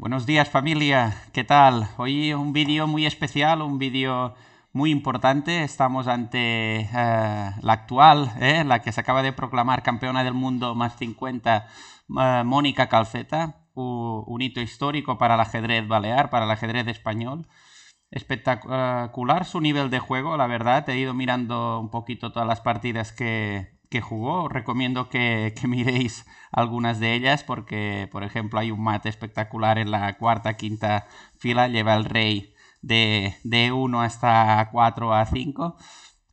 Buenos días familia, ¿qué tal? Hoy un vídeo muy especial, un vídeo muy importante. Estamos ante eh, la actual, eh, la que se acaba de proclamar campeona del mundo más 50, eh, Mónica Calceta. un hito histórico para el ajedrez balear, para el ajedrez español. Espectacular su nivel de juego, la verdad. He ido mirando un poquito todas las partidas que, que jugó. Os recomiendo que, miréis algunas de ellas porque, por ejemplo, hay un mate espectacular en la cuarta, quinta fila. Lleva el rey de, 1 hasta 4 a 5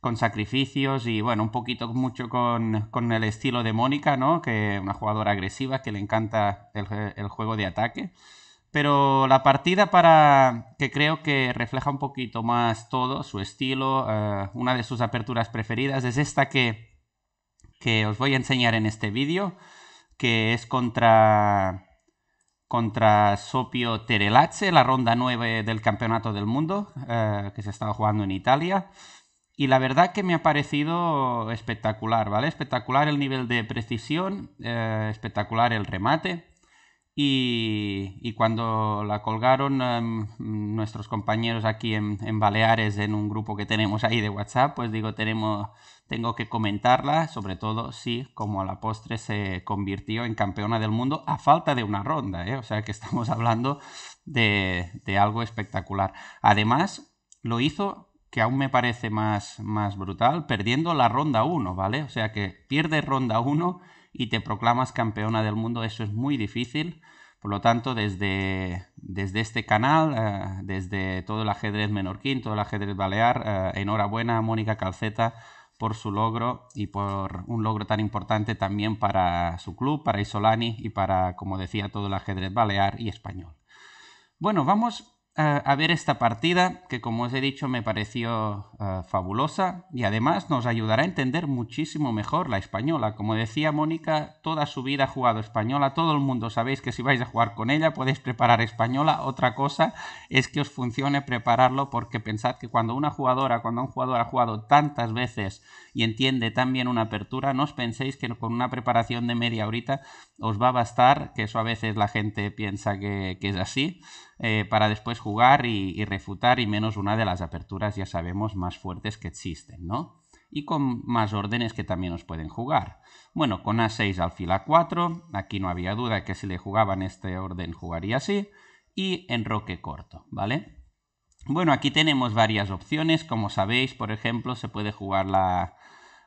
con sacrificios y bueno, un poquito mucho con, el estilo de Mónica, ¿no? Que una jugadora agresiva que le encanta el, juego de ataque. Pero la partida para que creo que refleja un poquito más todo, su estilo, eh, una de sus aperturas preferidas, es esta que que os voy a enseñar en este vídeo, que es contra contra Sopio Terelache la ronda 9 del Campeonato del Mundo, eh, que se estaba jugando en Italia. Y la verdad que me ha parecido espectacular, ¿vale? Espectacular el nivel de precisión, eh, espectacular el remate. Y, cuando la colgaron em, nuestros compañeros aquí en, Baleares, en un grupo que tenemos ahí de WhatsApp, pues digo, tenemos, tengo que comentarla, sobre todo si como a la postre se convirtió en campeona del mundo a falta de una ronda, ¿eh? o sea que estamos hablando de, algo espectacular. Además, lo hizo que aún me parece más, más brutal, perdiendo la ronda 1, ¿vale? O sea que pierde ronda 1 y te proclamas campeona del mundo. Eso es muy difícil. Por lo tanto, desde, desde este canal, eh, desde todo el ajedrez menorquín, todo el ajedrez balear, eh, enhorabuena a Mónica Calceta por su logro y por un logro tan importante también para su club, para Isolani y para, como decía, todo el ajedrez balear y español. Bueno, vamos a, ver esta partida que como os he dicho me pareció eh, fabulosa y además nos ayudará a entender muchísimo mejor la española. Como decía Mónica, toda su vida ha jugado española, todo el mundo sabéis que si vais a jugar con ella podéis preparar española. Otra cosa es que os funcione prepararlo porque pensad que cuando una jugadora, cuando un jugador ha jugado tantas veces y entiende tan bien una apertura, no os penséis que con una preparación de media horita os va a bastar, que eso a veces la gente piensa que es así. Eh, para después jugar y, refutar y menos una de las aperturas, ya sabemos, más fuertes que existen, ¿no? Y con más órdenes que también nos pueden jugar. Bueno, con A6 alfil A4, aquí no había duda que si le jugaban este orden jugaría así, y enroque corto, ¿vale? Bueno, aquí tenemos varias opciones, como sabéis, por ejemplo, se puede jugar la,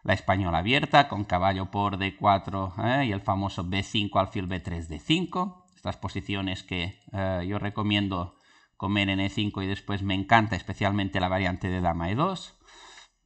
española abierta con caballo por D4 ¿eh? y el famoso B5 alfil B3 D5 estas posiciones que eh, yo recomiendo comer en E5 y después me encanta especialmente la variante de dama E2,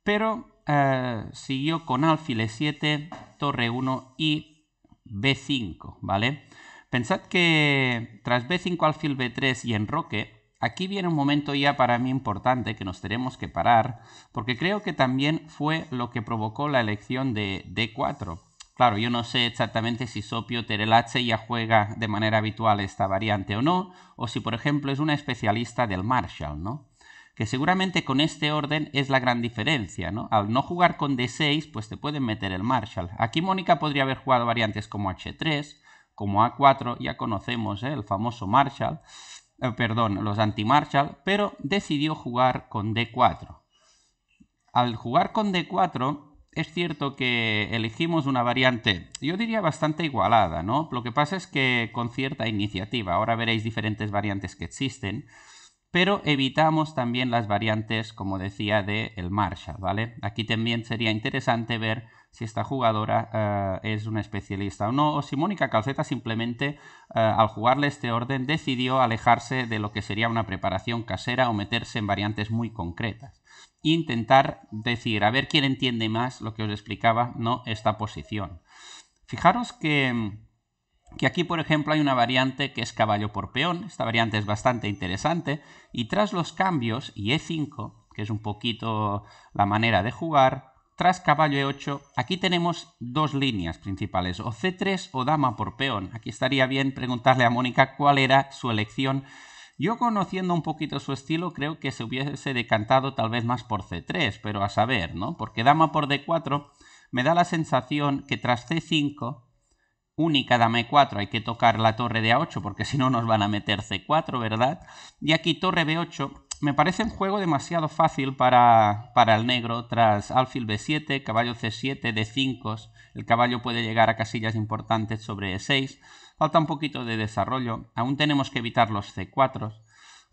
pero eh, siguió con alfil E7, torre 1 y B5, ¿vale? Pensad que tras B5, alfil B3 y enroque, aquí viene un momento ya para mí importante que nos tenemos que parar, porque creo que también fue lo que provocó la elección de D4. Claro, yo no sé exactamente si Sopio Terelache ya juega de manera habitual esta variante o no, o si por ejemplo es una especialista del Marshall, ¿no? Que seguramente con este orden es la gran diferencia, ¿no? Al no jugar con D6, pues te pueden meter el Marshall. Aquí Mónica podría haber jugado variantes como H3, como A4, ya conocemos ¿eh? el famoso Marshall, eh, perdón, los anti-Marshall, pero decidió jugar con D4. Al jugar con D4, es cierto que elegimos una variante, yo diría bastante igualada, ¿no? Lo que pasa es que con cierta iniciativa, ahora veréis diferentes variantes que existen, pero evitamos también las variantes, como decía, de el Marshall, ¿vale? Aquí también sería interesante ver si esta jugadora eh, es una especialista o no, o si Mónica Calceta simplemente eh, al jugarle este orden decidió alejarse de lo que sería una preparación casera o meterse en variantes muy concretas. intentar decir, a ver quién entiende más lo que os explicaba, no esta posición. Fijaros que que aquí por ejemplo hay una variante que es caballo por peón, esta variante es bastante interesante, y tras los cambios y E5, que es un poquito la manera de jugar, tras caballo E8, aquí tenemos dos líneas principales, o C3 o dama por peón. Aquí estaría bien preguntarle a Mónica cuál era su elección. Yo conociendo un poquito su estilo creo que se hubiese decantado tal vez más por C3, pero a saber, ¿no? Porque dama por D4 me da la sensación que tras C5 única dame e4, hay que tocar la torre de a8 porque si no nos van a meter c4, ¿verdad? Y aquí torre b8, me parece un juego demasiado fácil para, el negro tras alfil b7, caballo c7, d5, el caballo puede llegar a casillas importantes sobre e6, falta un poquito de desarrollo, aún tenemos que evitar los c4,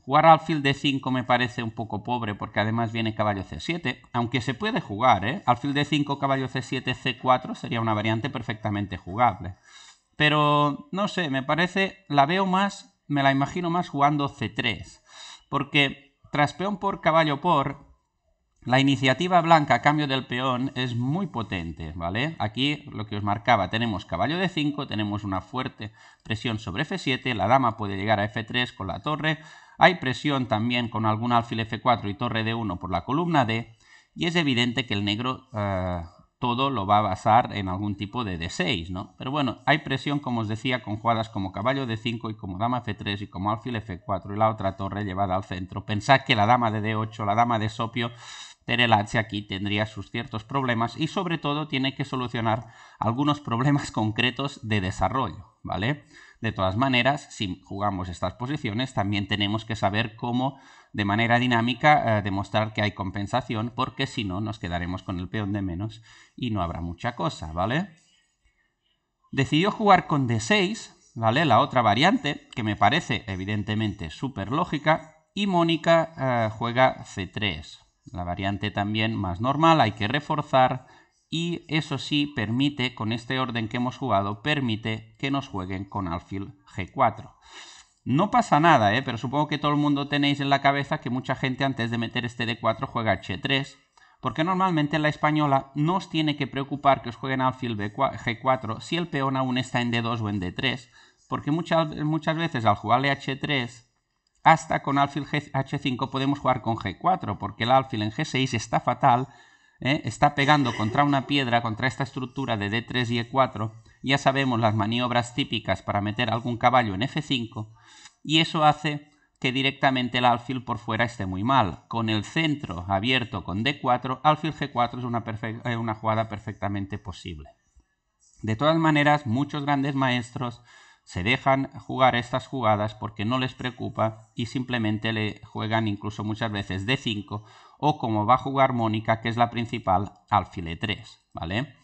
Jugar alfil D5 me parece un poco pobre porque además viene caballo C7, aunque se puede jugar, ¿eh? Alfil D5, caballo C7, C4 sería una variante perfectamente jugable. Pero no sé, me parece, la veo más, me la imagino más jugando C3, porque tras peón por caballo por, la iniciativa blanca a cambio del peón es muy potente, ¿vale? Aquí lo que os marcaba, tenemos caballo d 5, tenemos una fuerte presión sobre F7, la dama puede llegar a F3 con la torre, hay presión también con algún alfil F4 y torre D1 por la columna D y es evidente que el negro eh, todo lo va a basar en algún tipo de D6, ¿no? Pero bueno, hay presión, como os decía, con jugadas como caballo D5 y como dama F3 y como alfil F4 y la otra torre llevada al centro. Pensad que la dama de D8, la dama de Sopio... H aquí tendría sus ciertos problemas y sobre todo tiene que solucionar algunos problemas concretos de desarrollo, ¿vale? De todas maneras, si jugamos estas posiciones, también tenemos que saber cómo de manera dinámica eh, demostrar que hay compensación, porque si no, nos quedaremos con el peón de menos y no habrá mucha cosa, ¿vale? Decidió jugar con D6, ¿vale? La otra variante, que me parece evidentemente súper lógica, y Mónica eh, juega C3. La variante también más normal, hay que reforzar y eso sí permite, con este orden que hemos jugado, permite que nos jueguen con alfil g4. No pasa nada, ¿eh? pero supongo que todo el mundo tenéis en la cabeza que mucha gente antes de meter este d4 juega h3, porque normalmente la española no os tiene que preocupar que os jueguen alfil g4 si el peón aún está en d2 o en d3, porque muchas, muchas veces al jugarle h3 hasta con alfil h5 podemos jugar con g4, porque el alfil en g6 está fatal ¿eh? está pegando contra una piedra, contra esta estructura de D3 y E4, ya sabemos las maniobras típicas para meter algún caballo en F5, y eso hace que directamente el alfil por fuera esté muy mal. Con el centro abierto con D4, alfil G4 es una, eh, una jugada perfectamente posible. De todas maneras, muchos grandes maestros se dejan jugar estas jugadas porque no les preocupa y simplemente le juegan incluso muchas veces D5 o como va jugar Mónica, que es la principal, alfile 3, ¿vale?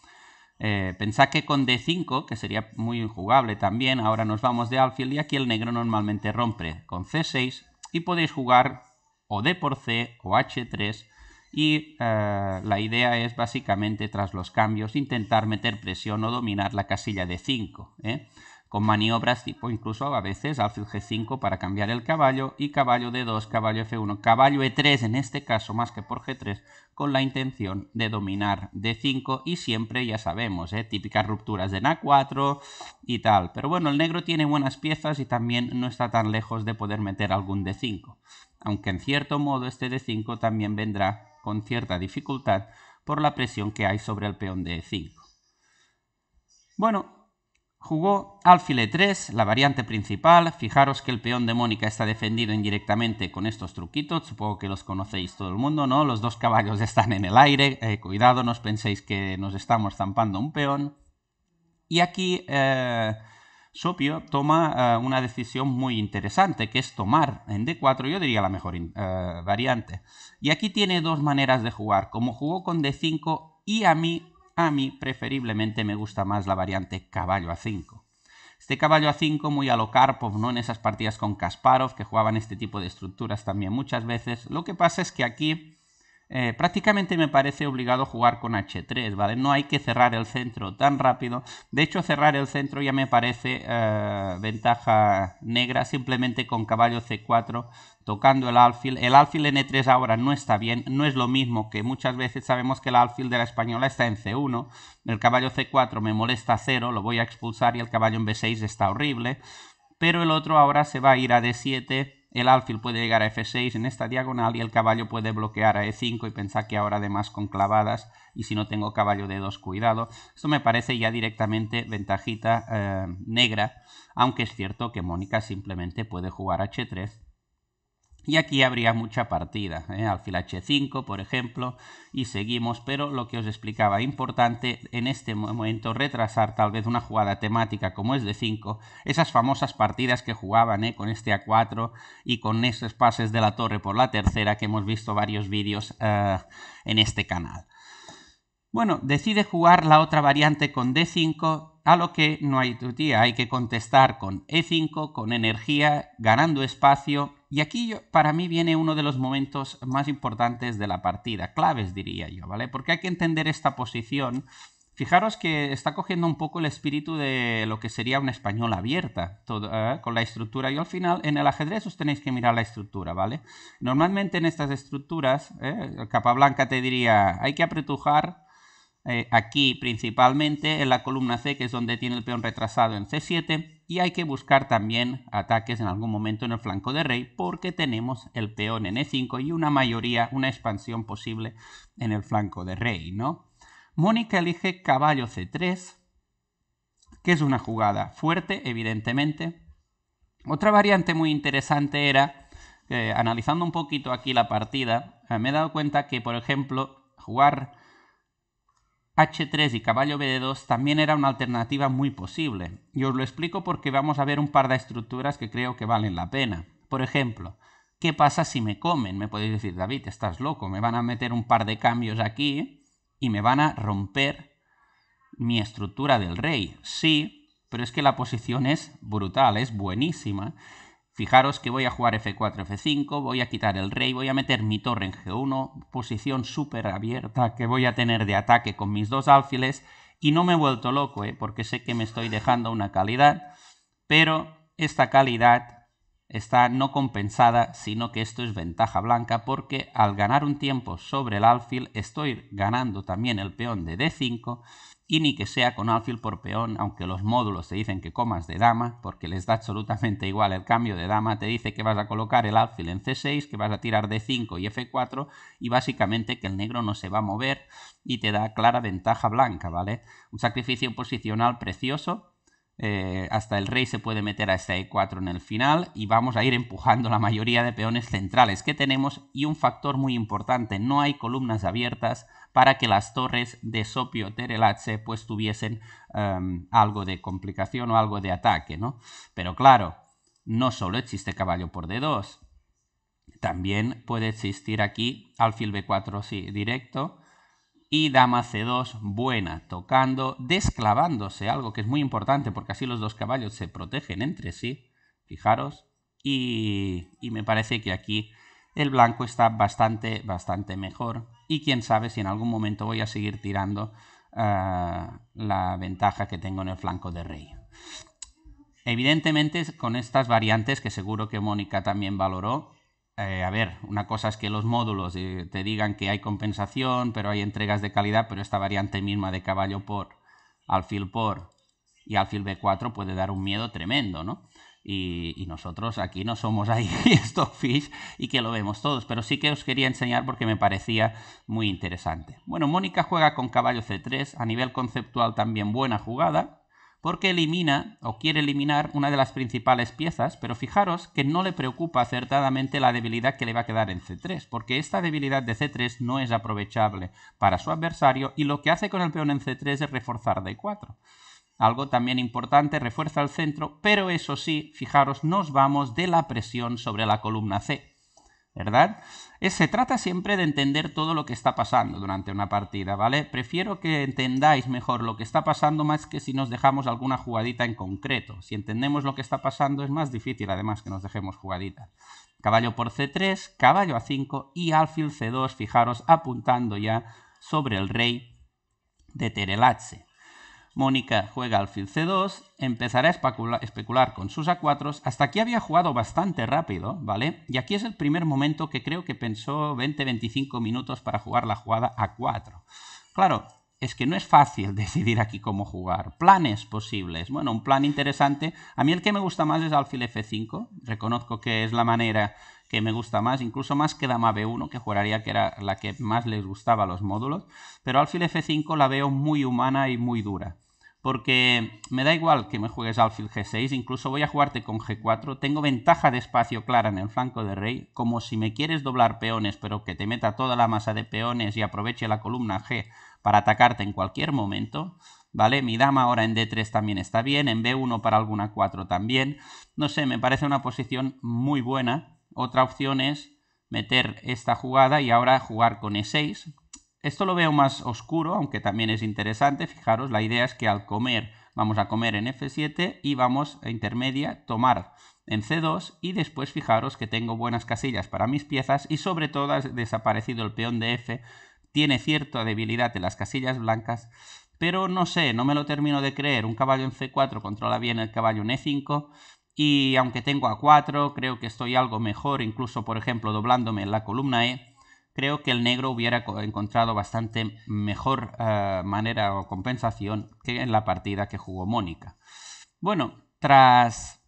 Eh, pensad que con D5, que sería muy jugable también, ahora nos vamos de alfil y aquí el negro normalmente rompe con C6 y podéis jugar o D por C o H3 y eh, la idea es básicamente tras los cambios intentar meter presión o dominar la casilla de 5. ¿eh? con maniobras tipo incluso a veces alfil G5 para cambiar el caballo y caballo D2, caballo F1, caballo E3 en este caso más que por G3 con la intención de dominar D5 y siempre ya sabemos, ¿eh? típicas rupturas de na 4 y tal. Pero bueno, el negro tiene buenas piezas y también no está tan lejos de poder meter algún D5, aunque en cierto modo este D5 también vendrá con cierta dificultad por la presión que hay sobre el peón de E5. Bueno, Jugó alfile 3, la variante principal. Fijaros que el peón de Mónica está defendido indirectamente con estos truquitos. Supongo que los conocéis todo el mundo, ¿no? Los dos caballos están en el aire. Eh, cuidado, no os penséis que nos estamos zampando un peón. Y aquí eh, Sopio toma eh, una decisión muy interesante, que es tomar en D4, yo diría la mejor variante. Y aquí tiene dos maneras de jugar. Como jugó con D5 y a mí a mí preferiblemente me gusta más la variante caballo a 5. Este caballo a 5 muy a lo Karpov, ¿no? En esas partidas con Kasparov, que jugaban este tipo de estructuras también muchas veces. Lo que pasa es que aquí eh, prácticamente me parece obligado jugar con H3, ¿vale? No hay que cerrar el centro tan rápido. De hecho, cerrar el centro ya me parece eh, ventaja negra, simplemente con caballo C4 tocando el alfil. El alfil e 3 ahora no está bien, no es lo mismo que muchas veces sabemos que el alfil de la española está en C1, el caballo C4 me molesta cero, lo voy a expulsar y el caballo en B6 está horrible, pero el otro ahora se va a ir a D7 el alfil puede llegar a f6 en esta diagonal y el caballo puede bloquear a e5 y pensar que ahora además con clavadas y si no tengo caballo de 2 cuidado. Esto me parece ya directamente ventajita eh, negra, aunque es cierto que Mónica simplemente puede jugar h3 y aquí habría mucha partida, ¿eh? alfil h5 por ejemplo, y seguimos, pero lo que os explicaba, importante en este momento retrasar tal vez una jugada temática como es de 5, esas famosas partidas que jugaban ¿eh? con este a4 y con esos pases de la torre por la tercera que hemos visto varios vídeos eh, en este canal. Bueno, decide jugar la otra variante con d5 a lo que no hay tutía, hay que contestar con E5, con energía, ganando espacio. Y aquí para mí viene uno de los momentos más importantes de la partida, claves diría yo, ¿vale? Porque hay que entender esta posición. Fijaros que está cogiendo un poco el espíritu de lo que sería una española abierta, ¿eh? con la estructura. Y al final, en el ajedrez os tenéis que mirar la estructura, ¿vale? Normalmente en estas estructuras, ¿eh? capa blanca te diría, hay que apretujar eh, aquí principalmente en la columna C, que es donde tiene el peón retrasado en C7, y hay que buscar también ataques en algún momento en el flanco de rey, porque tenemos el peón en E5 y una mayoría, una expansión posible en el flanco de rey, ¿no? Mónica elige caballo C3, que es una jugada fuerte, evidentemente. Otra variante muy interesante era, eh, analizando un poquito aquí la partida, eh, me he dado cuenta que, por ejemplo, jugar H3 y caballo B2 también era una alternativa muy posible, y os lo explico porque vamos a ver un par de estructuras que creo que valen la pena. Por ejemplo, ¿qué pasa si me comen? Me podéis decir, David, estás loco, me van a meter un par de cambios aquí y me van a romper mi estructura del rey. Sí, pero es que la posición es brutal, es buenísima. Fijaros que voy a jugar f4, f5, voy a quitar el rey, voy a meter mi torre en g1, posición súper abierta que voy a tener de ataque con mis dos alfiles. Y no me he vuelto loco, ¿eh? porque sé que me estoy dejando una calidad, pero esta calidad está no compensada, sino que esto es ventaja blanca, porque al ganar un tiempo sobre el alfil estoy ganando también el peón de d5 y ni que sea con alfil por peón, aunque los módulos te dicen que comas de dama, porque les da absolutamente igual el cambio de dama, te dice que vas a colocar el alfil en C6, que vas a tirar D5 y F4, y básicamente que el negro no se va a mover y te da clara ventaja blanca, ¿vale? Un sacrificio posicional precioso. Eh, hasta el rey se puede meter a este E4 en el final y vamos a ir empujando la mayoría de peones centrales que tenemos y un factor muy importante, no hay columnas abiertas, para que las torres de Sopio Terelatse, pues tuviesen em, algo de complicación o algo de ataque, ¿no? Pero claro, no solo existe caballo por D2, también puede existir aquí alfil B4 sí, directo y dama C2 buena, tocando, desclavándose, algo que es muy importante porque así los dos caballos se protegen entre sí, fijaros, y, y me parece que aquí el blanco está bastante, bastante mejor y quién sabe si en algún momento voy a seguir tirando eh, la ventaja que tengo en el flanco de rey. Evidentemente, con estas variantes que seguro que Mónica también valoró, eh, a ver, una cosa es que los módulos eh, te digan que hay compensación, pero hay entregas de calidad, pero esta variante misma de caballo por, alfil por y alfil B4 puede dar un miedo tremendo, ¿no? Y, nosotros aquí no somos ahí Stockfish y que lo vemos todos, pero sí que os quería enseñar porque me parecía muy interesante. Bueno, Mónica juega con caballo C3, a nivel conceptual también buena jugada, porque elimina o quiere eliminar una de las principales piezas, pero fijaros que no le preocupa acertadamente la debilidad que le va a quedar en C3, porque esta debilidad de C3 no es aprovechable para su adversario y lo que hace con el peón en C3 es reforzar D4 algo también importante, refuerza el centro, pero eso sí, fijaros, nos vamos de la presión sobre la columna C, ¿verdad? se trata siempre de entender todo lo que está pasando durante una partida, ¿vale? Prefiero que entendáis mejor lo que está pasando más que si nos dejamos alguna jugadita en concreto. Si entendemos lo que está pasando es más difícil además que nos dejemos jugadita. Caballo por C3, caballo a 5 y alfil C2, fijaros, apuntando ya sobre el rey de Terelace. Mónica juega alfil c2, empezará a especular, con sus a4. Hasta aquí había jugado bastante rápido, ¿vale? Y aquí es el primer momento que creo que pensó 20-25 minutos para jugar la jugada a4. Claro, es que no es fácil decidir aquí cómo jugar. Planes posibles. Bueno, un plan interesante. A mí el que me gusta más es alfil f5. Reconozco que es la manera que me gusta más, incluso más que dama b1, que juraría que era la que más les gustaba a los módulos. Pero alfil f5 la veo muy humana y muy dura porque me da igual que me juegues alfil g6, incluso voy a jugarte con g4, tengo ventaja de espacio clara en el flanco de rey, como si me quieres doblar peones, pero que te meta toda la masa de peones y aproveche la columna g para atacarte en cualquier momento, ¿vale? Mi dama ahora en d3 también está bien, en b1 para alguna 4 también, no sé, me parece una posición muy buena. Otra opción es meter esta jugada y ahora jugar con e6, esto lo veo más oscuro, aunque también es interesante. Fijaros, la idea es que al comer vamos a comer en F7 y vamos a intermedia tomar en C2 y después fijaros que tengo buenas casillas para mis piezas y sobre todo ha desaparecido el peón de F. Tiene cierta debilidad en las casillas blancas, pero no sé, no me lo termino de creer. Un caballo en C4 controla bien el caballo en E5 y aunque tengo A4 creo que estoy algo mejor, incluso por ejemplo doblándome en la columna E creo que el negro hubiera encontrado bastante mejor eh, manera o compensación que en la partida que jugó Mónica. Bueno, tras,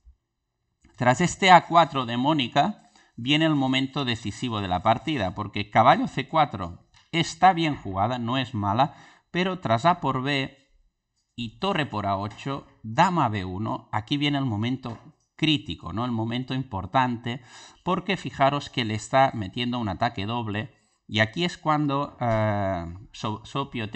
tras este A4 de Mónica viene el momento decisivo de la partida, porque caballo C4 está bien jugada, no es mala, pero tras A por B y torre por A8, dama B1, aquí viene el momento crítico, ¿no? El momento importante, porque fijaros que le está metiendo un ataque doble y aquí es cuando eh, Sopio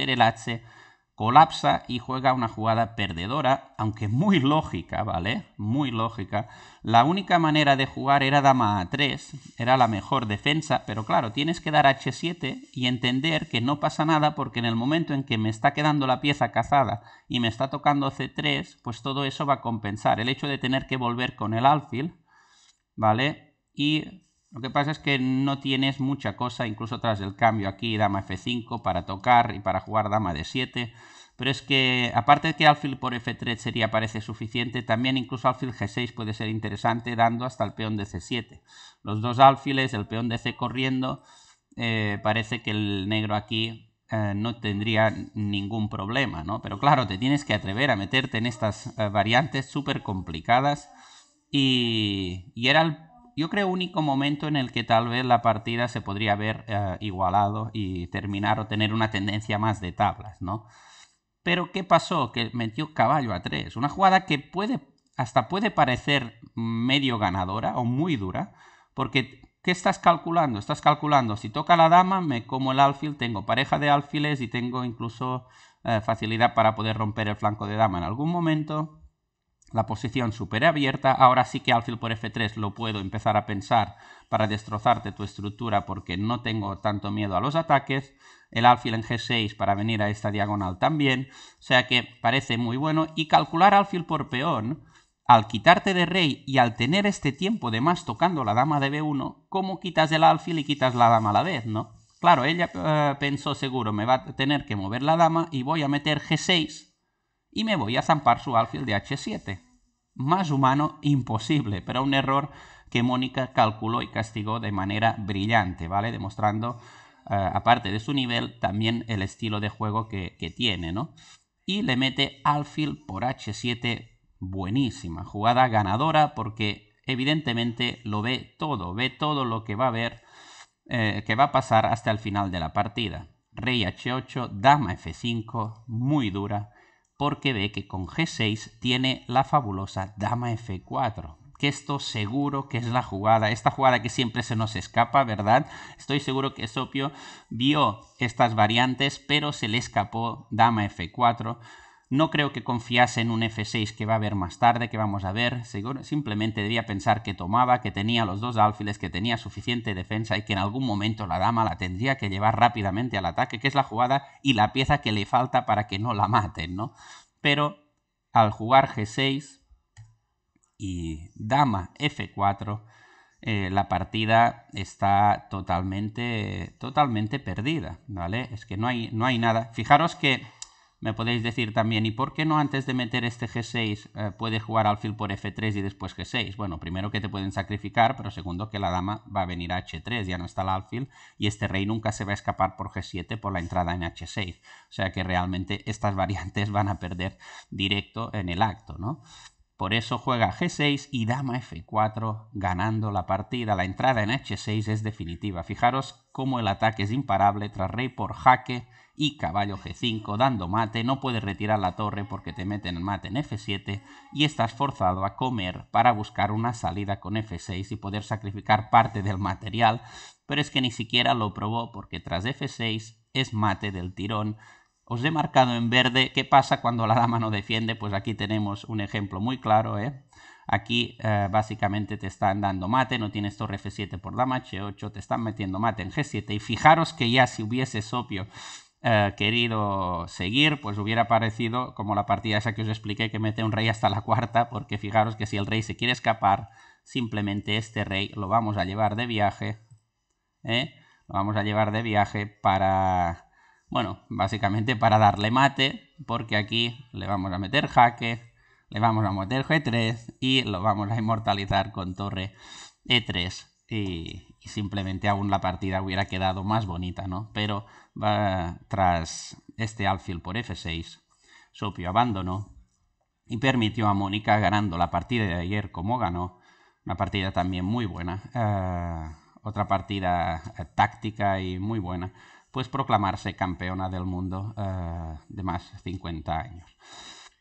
colapsa y juega una jugada perdedora, aunque muy lógica, ¿vale? Muy lógica. La única manera de jugar era dama a 3, era la mejor defensa, pero claro, tienes que dar h7 y entender que no pasa nada porque en el momento en que me está quedando la pieza cazada y me está tocando c3, pues todo eso va a compensar. El hecho de tener que volver con el alfil, ¿vale? Y lo que pasa es que no tienes mucha cosa, incluso tras el cambio aquí, dama f5 para tocar y para jugar dama d7. Pero es que, aparte de que alfil por f3 sería, parece suficiente, también incluso alfil g6 puede ser interesante, dando hasta el peón de c7. Los dos alfiles, el peón de c corriendo, eh, parece que el negro aquí eh, no tendría ningún problema, ¿no? Pero claro, te tienes que atrever a meterte en estas eh, variantes súper complicadas. Y, y era el yo creo, único momento en el que tal vez la partida se podría haber eh, igualado y terminar o tener una tendencia más de tablas, ¿no? Pero ¿qué pasó? Que metió caballo a tres. Una jugada que puede, hasta puede parecer medio ganadora o muy dura, porque ¿qué estás calculando? Estás calculando, si toca la dama, me como el alfil, tengo pareja de alfiles y tengo incluso eh, facilidad para poder romper el flanco de dama en algún momento la posición súper abierta. Ahora sí que alfil por f3 lo puedo empezar a pensar para destrozarte tu estructura porque no tengo tanto miedo a los ataques. El alfil en g6 para venir a esta diagonal también. O sea que parece muy bueno. Y calcular alfil por peón, al quitarte de rey y al tener este tiempo de más tocando la dama de b1, ¿cómo quitas el alfil y quitas la dama a la vez, no? Claro, ella eh, pensó seguro, me va a tener que mover la dama y voy a meter g6 y me voy a zampar su alfil de h7 más humano imposible, pero un error que Mónica calculó y castigó de manera brillante, ¿vale? Demostrando, eh, aparte de su nivel, también el estilo de juego que, tiene, ¿no? Y le mete alfil por h7, buenísima, jugada ganadora porque evidentemente lo ve todo, ve todo lo que va a ver, eh, que va a pasar hasta el final de la partida. Rey h8, dama f5, muy dura, porque ve que con G6 tiene la fabulosa dama F4. Que esto seguro que es la jugada, esta jugada que siempre se nos escapa, ¿verdad? Estoy seguro que Sopio vio estas variantes, pero se le escapó dama F4 no creo que confiase en un F6 que va a haber más tarde, que vamos a ver. Simplemente debía pensar que tomaba, que tenía los dos alfiles, que tenía suficiente defensa y que en algún momento la dama la tendría que llevar rápidamente al ataque, que es la jugada y la pieza que le falta para que no la maten, ¿no? Pero al jugar G6 y dama F4, eh, la partida está totalmente, totalmente perdida, ¿vale? Es que no hay, no hay nada. Fijaros que me podéis decir también, ¿y por qué no antes de meter este G6 eh, puede jugar alfil por F3 y después G6? Bueno, primero que te pueden sacrificar, pero segundo que la dama va a venir a H3, ya no está el alfil, y este rey nunca se va a escapar por G7 por la entrada en H6. O sea que realmente estas variantes van a perder directo en el acto, ¿no? Por eso juega G6 y dama F4 ganando la partida. La entrada en H6 es definitiva. Fijaros cómo el ataque es imparable tras rey por jaque y caballo G5 dando mate. No puedes retirar la torre porque te meten el mate en F7 y estás forzado a comer para buscar una salida con F6 y poder sacrificar parte del material. Pero es que ni siquiera lo probó porque tras F6 es mate del tirón os he marcado en verde qué pasa cuando la dama no defiende, pues aquí tenemos un ejemplo muy claro. ¿eh? Aquí eh, básicamente te están dando mate, no tienes torre F7 por dama, H8, te están metiendo mate en G7 y fijaros que ya si hubiese Sopio eh, querido seguir, pues hubiera parecido como la partida esa que os expliqué que mete un rey hasta la cuarta, porque fijaros que si el rey se quiere escapar, simplemente este rey lo vamos a llevar de viaje, ¿eh? lo vamos a llevar de viaje para bueno, básicamente para darle mate, porque aquí le vamos a meter jaque, le vamos a meter g3 y lo vamos a inmortalizar con torre e3. Y, simplemente aún la partida hubiera quedado más bonita, ¿no? Pero tras este alfil por f6, Sopio abandonó y permitió a Mónica, ganando la partida de ayer como ganó, una partida también muy buena, eh, otra partida táctica y muy buena, pues proclamarse campeona del mundo eh, de más 50 años.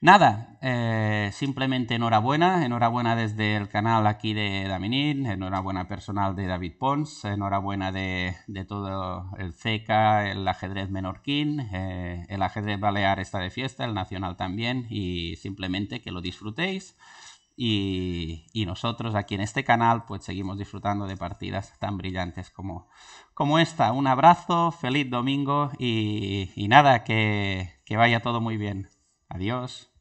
Nada, eh, simplemente enhorabuena, enhorabuena desde el canal aquí de Daminin, enhorabuena personal de David Pons, enhorabuena de, todo el CECA, el ajedrez menorquín, eh, el ajedrez balear está de fiesta, el nacional también, y simplemente que lo disfrutéis. Y, y nosotros aquí en este canal pues seguimos disfrutando de partidas tan brillantes como, como esta. Un abrazo, feliz domingo y, nada, que vaya todo muy bien. Adiós.